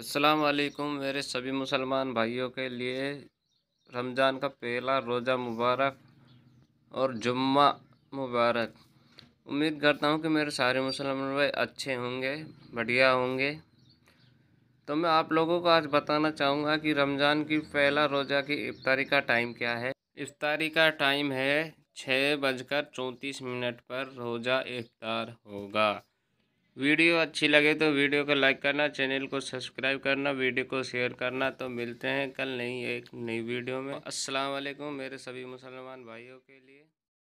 अस्सलाम मेरे सभी मुसलमान भाइयों के लिए रमज़ान का पहला रोज़ा मुबारक और जुम्मा मुबारक उम्मीद करता हूँ कि मेरे सारे मुसलमान भाई अच्छे होंगे बढ़िया होंगे तो मैं आप लोगों को आज बताना चाहूँगा कि रमज़ान की पहला रोज़ा की इफ्तारी का टाइम क्या है इफ्तारी का टाइम है छः बजकर चौंतीस मिनट पर रोज़ा इफ्तार होगा वीडियो अच्छी लगे तो वीडियो को लाइक करना चैनल को सब्सक्राइब करना वीडियो को शेयर करना तो मिलते हैं कल नई एक नई वीडियो में अस्सलाम वालेकुम मेरे सभी मुसलमान भाइयों के लिए